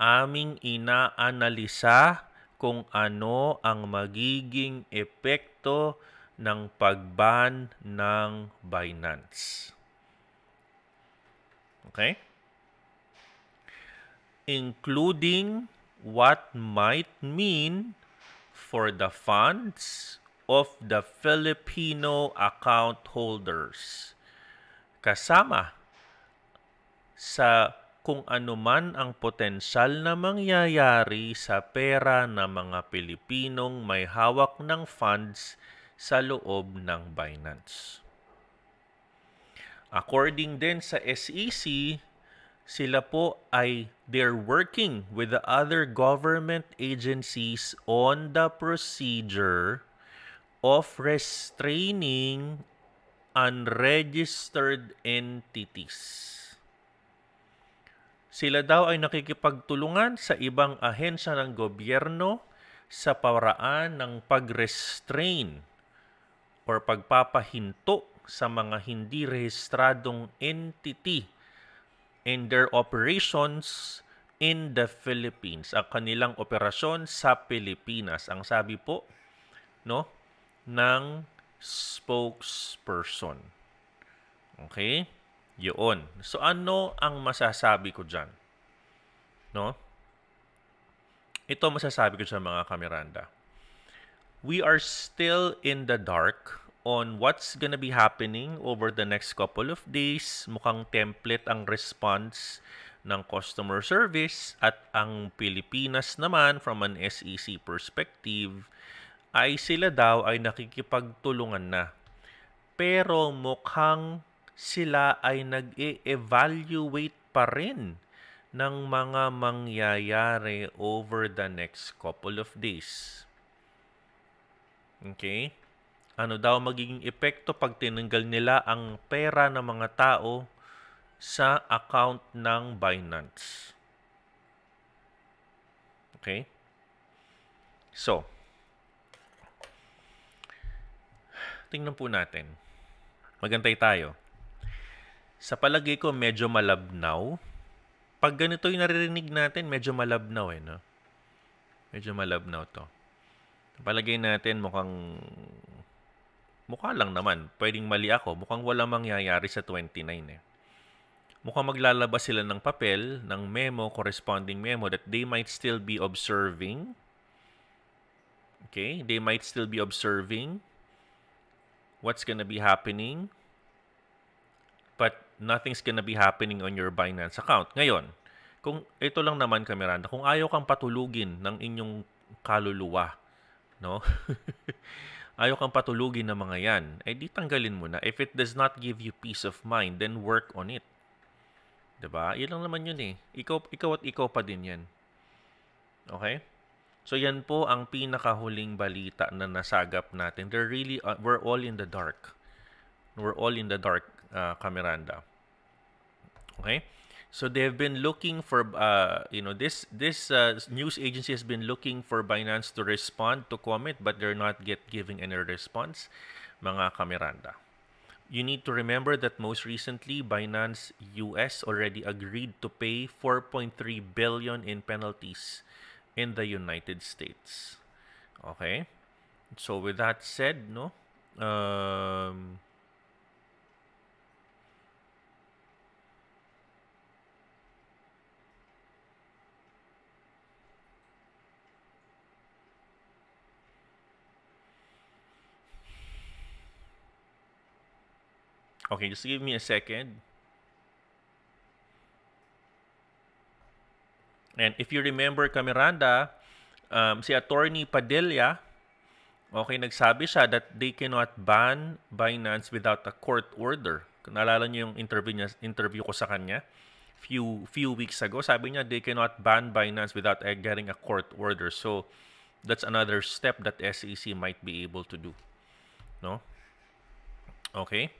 Aming inaanalisa kung ano ang magiging epekto ng pagban ng Binance. Okay? Including what might mean for the funds of the Filipino account holders. Kasama sa kung anuman ang potensyal na mangyayari sa pera ng mga Pilipinong may hawak ng funds sa loob ng Binance. According din sa SEC, sila po ay they're working with the other government agencies on the procedure of restraining unregistered entities. Sila daw ay nakikipagtulungan sa ibang ahensya ng gobyerno sa paraan ng pag-restrain or pagpapahinto sa mga hindi rehistradong entity in their operations in the Philippines, ang kanilang operasyon sa Pilipinas. Ang sabi po no ng spokesperson. Okay? Yun. So ano ang masasabi ko diyan? No? Ito masasabi ko sa mga kameranda. We are still in the dark on what's gonna be happening over the next couple of days. Mukhang template ang response ng customer service at ang Pilipinas naman from an SEC perspective ay sila daw ay nakikipagtulungan na. Pero mukhang sila ay nag evaluate pa rin ng mga mangyayari over the next couple of days. Okay? Ano daw magiging epekto pag tinanggal nila ang pera ng mga tao sa account ng Binance? Okay? So, tingnan po natin. Magantay tayo. Sa palagay ko, medyo malabnaw. Pag ganito yung naririnig natin, medyo malabnaw eh, no? Medyo malabnaw to. Palagay natin mukhang... Mukha lang naman. Pwedeng mali ako. Mukhang wala mangyayari sa 29 eh. Mukhang maglalabas sila ng papel, ng memo, corresponding memo that they might still be observing. Okay? They might still be observing what's gonna be happening. But nothing's gonna be happening on your Binance account. Ngayon, kung ito lang naman kameranda, kung ayaw kang patulugin ng inyong kaluluwa, no? ayaw kang patulugin ng mga yan, eh di tanggalin mo na. If it does not give you peace of mind, then work on it. 'Di ba? lang naman 'yun eh. Ikaw ikaw at ikaw pa din 'yan. Okay? So yan po ang pinakahuling balita na nasagap natin. They're really uh, we're all in the dark. We're all in the dark, uh, Cameranda. Okay? So they have been looking for, uh, you know, this this uh, news agency has been looking for Binance to respond to comment, but they're not yet giving any response, mga kameranda. You need to remember that most recently, Binance US already agreed to pay 4.3 billion in penalties in the United States. Okay? So with that said, no, um, Okay, just give me a second. And if you remember Camiranda, um, si Attorney Padilla, okay, nagsabi siya that they cannot ban Binance without a court order. naalala niyo yung interview, niya, interview ko sa kanya few few weeks ago, sabi niya they cannot ban Binance without getting a court order. So, that's another step that SEC might be able to do. No? Okay?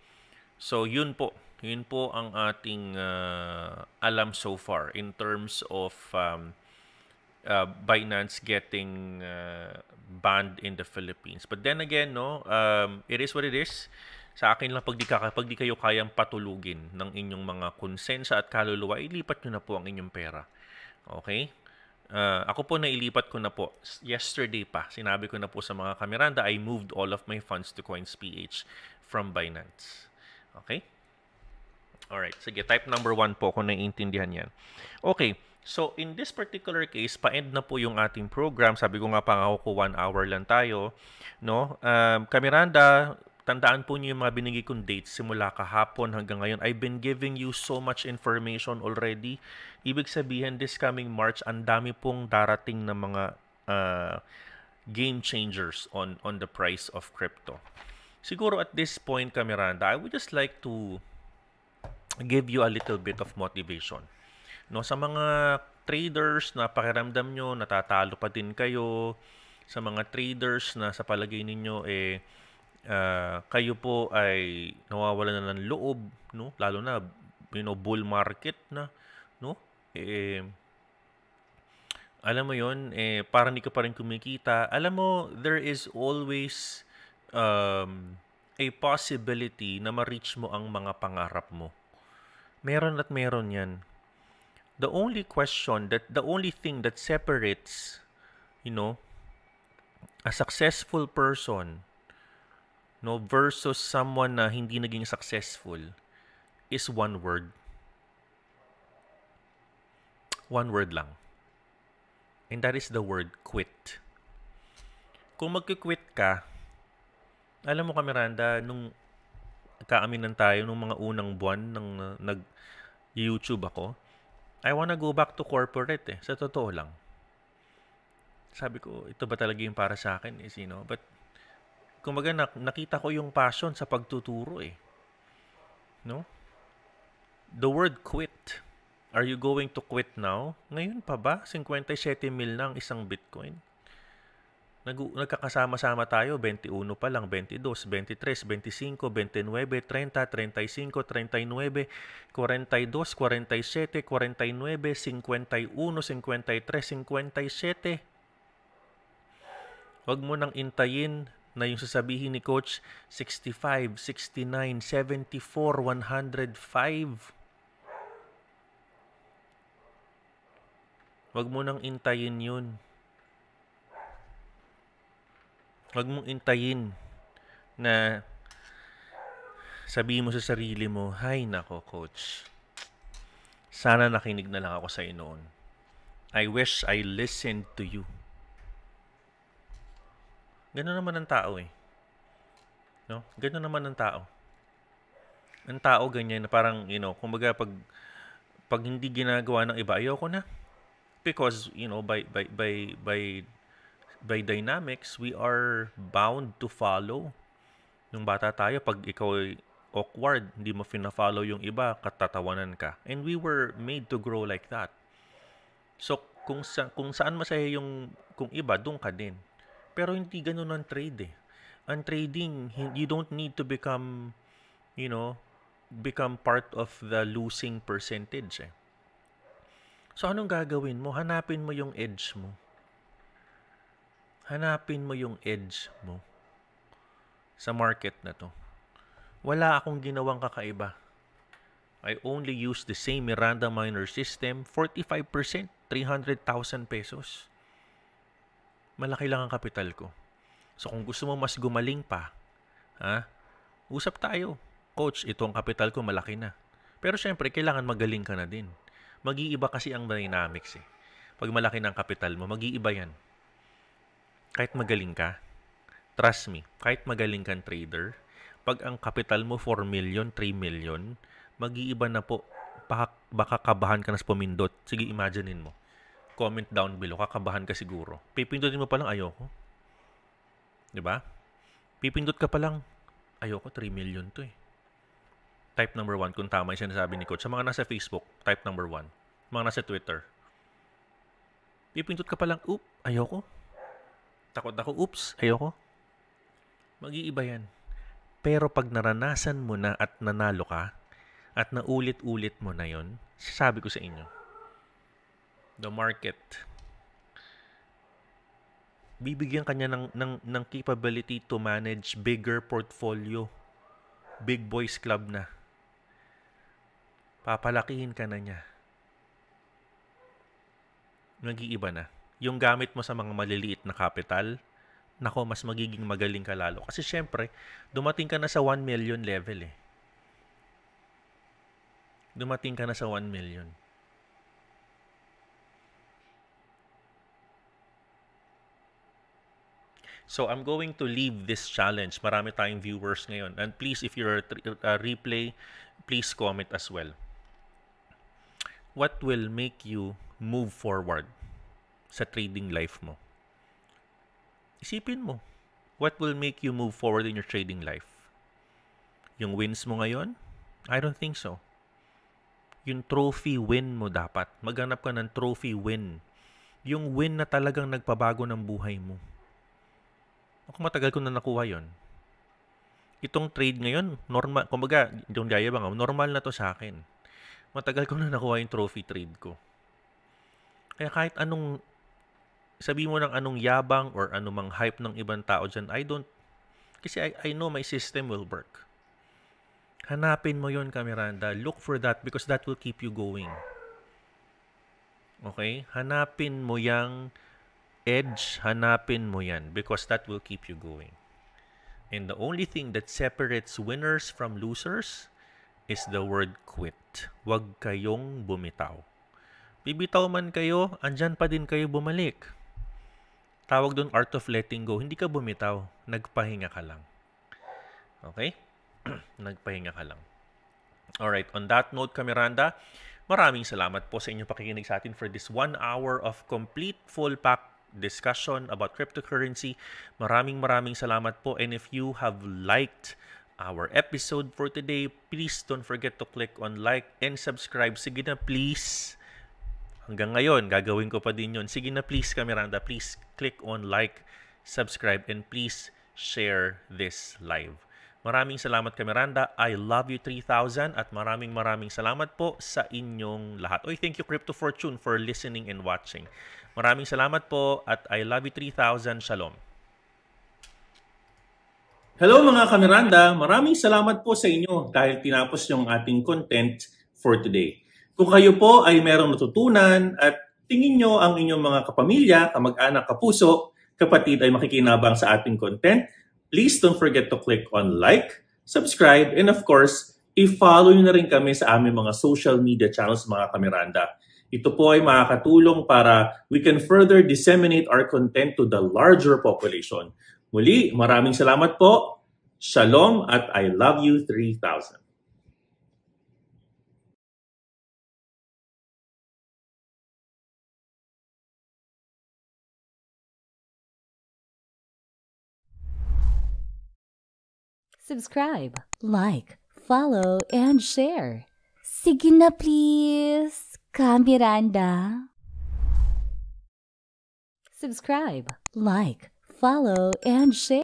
So yun po, yun po ang ating uh, alam so far in terms of um, uh, Binance getting uh, banned in the Philippines. But then again, no, um, it is what it is. Sa akin lang, pag di, ka, pag di kayo kayang patulugin ng inyong mga konsensya at kaluluwa, ilipat nyo na po ang inyong pera. Okay? Uh, ako po na ilipat ko na po. Yesterday pa, sinabi ko na po sa mga kameranda, I moved all of my funds to CoinsPH from Binance. Okay? Alright, sige, type number 1 po kung naiintindihan yan. Okay, so in this particular case, pa-end na po yung ating program. Sabi ko nga pangako ko 1 hour lang tayo. No? Um, Kamiranda, tandaan po niyo yung mga binigay kong dates simula kahapon hanggang ngayon. I've been giving you so much information already. Ibig sabihin, this coming March, ang dami pong darating na mga uh, game changers on, on the price of crypto siguro at this point, Kamiranda, I would just like to give you a little bit of motivation. No, sa mga traders na pakiramdam nyo, natatalo pa din kayo, sa mga traders na sa palagay ninyo eh uh, kayo po ay nawawalan na ng loob no lalo na you know bull market na no eh alam mo yon eh parang hindi ka pa rin kumikita alam mo there is always um, a possibility na ma-reach mo ang mga pangarap mo. Meron at meron yan. The only question that the only thing that separates, you know, a successful person no versus someone na hindi naging successful is one word. One word lang. And that is the word quit. Kung magki-quit ka, alam mo ka Miranda, nung kaaminan tayo nung mga unang buwan ng ah, nag-YouTube ako, I wanna go back to corporate eh, sa totoo lang. Sabi ko, ito ba talaga yung para sa akin eh, is, you know, but kumbaga nak- nakita ko yung passion sa pagtuturo eh. No? The word quit. Are you going to quit now? Ngayon pa ba? 57 mil na ang isang Bitcoin? nag nagkakasama-sama tayo, 21 pa lang, 22, 23, 25, 29, 30, 35, 39, 42, 47, 49, 51, 53, 57. Huwag mo nang intayin na yung sasabihin ni Coach, 65, 69, 74, 105. Huwag mo nang intayin yun. Huwag mong intayin na sabihin mo sa sarili mo, Hay nako, coach. Sana nakinig na lang ako sa noon. I wish I listened to you. Ganun naman ang tao eh. No? Ganun naman ang tao. Ang tao ganyan na parang, you know, kumbaga pag, pag hindi ginagawa ng iba, ayoko na. Because, you know, by, by, by, by by dynamics, we are bound to follow. Nung bata tayo, pag ikaw ay awkward, hindi mo fina-follow yung iba, katatawanan ka. And we were made to grow like that. So, kung, sa, kung saan masaya yung kung iba, doon ka din. Pero hindi ganun ang trade eh. Ang trading, you don't need to become, you know, become part of the losing percentage eh. So, anong gagawin mo? Hanapin mo yung edge mo hanapin mo yung edge mo sa market na to. Wala akong ginawang kakaiba. I only use the same Miranda Minor System, 45%, 300,000 pesos. Malaki lang ang kapital ko. So kung gusto mo mas gumaling pa, ha? Usap tayo. Coach, itong kapital ko, malaki na. Pero syempre, kailangan magaling ka na din. Mag-iiba kasi ang dynamics eh. Pag malaki ng kapital mo, mag-iiba yan kahit magaling ka, trust me, kahit magaling kang trader, pag ang capital mo 4 million, 3 million, mag-iiba na po. Baka, kabahan ka na sa pumindot. Sige, imaginein mo. Comment down below, kakabahan ka siguro. Pipindutin mo pa lang, ayoko. ba? Diba? Pipindot ka pa lang, ayoko, 3 million to eh. Type number 1, kung tama yung sinasabi ni Coach. Sa mga nasa Facebook, type number 1. Mga nasa Twitter. Pipindot ka pa lang, oop, ayoko. Takot ako, oops, ayoko. Mag-iiba yan. Pero pag naranasan mo na at nanalo ka, at naulit-ulit mo na yon, sabi ko sa inyo, the market, bibigyan kanya ng, ng, ng capability to manage bigger portfolio. Big boys club na. Papalakihin ka na niya. Nag-iiba na yung gamit mo sa mga maliliit na capital, nako, mas magiging magaling ka lalo. Kasi syempre, dumating ka na sa 1 million level eh. Dumating ka na sa 1 million. So I'm going to leave this challenge. Marami tayong viewers ngayon. And please, if you're a replay, please comment as well. What will make you move forward? sa trading life mo. Isipin mo, what will make you move forward in your trading life? Yung wins mo ngayon? I don't think so. Yung trophy win mo dapat. Maghanap ka ng trophy win. Yung win na talagang nagpabago ng buhay mo. Ako matagal ko na nakuha yon. Itong trade ngayon, normal, kumbaga, yung gaya ba nga, normal na to sa akin. Matagal ko na nakuha yung trophy trade ko. Kaya kahit anong sabi mo ng anong yabang or anumang hype ng ibang tao dyan, I don't, kasi I, I know my system will work. Hanapin mo yon Kameranda. Look for that because that will keep you going. Okay? Hanapin mo yang edge, hanapin mo yan because that will keep you going. And the only thing that separates winners from losers is the word quit. Huwag kayong bumitaw. Bibitaw man kayo, andyan pa din kayo bumalik. Tawag doon art of letting go. Hindi ka bumitaw. Nagpahinga ka lang. Okay? Nagpahinga ka lang. Alright, on that note, Kamiranda, maraming salamat po sa inyong pakikinig sa atin for this one hour of complete full pack discussion about cryptocurrency. Maraming maraming salamat po. And if you have liked our episode for today, please don't forget to click on like and subscribe. Sige na, please hanggang ngayon, gagawin ko pa din yun. Sige na please, Cameranda, please click on like, subscribe, and please share this live. Maraming salamat Cameranda. I love you 3000 at maraming maraming salamat po sa inyong lahat. Oy, thank you Crypto Fortune for listening and watching. Maraming salamat po at I love you 3000. Shalom. Hello mga Cameranda, maraming salamat po sa inyo dahil tinapos yung ating content for today. Kung kayo po ay merong natutunan at tingin nyo ang inyong mga kapamilya, kamag-anak, kapuso, kapatid ay makikinabang sa ating content, please don't forget to click on like, subscribe, and of course, i-follow nyo na rin kami sa aming mga social media channels mga kameranda. Ito po ay makakatulong para we can further disseminate our content to the larger population. Muli, maraming salamat po. Shalom at I love you 3000. subscribe, like, follow, and share. Sige na please, Ka Subscribe, like, follow, and share.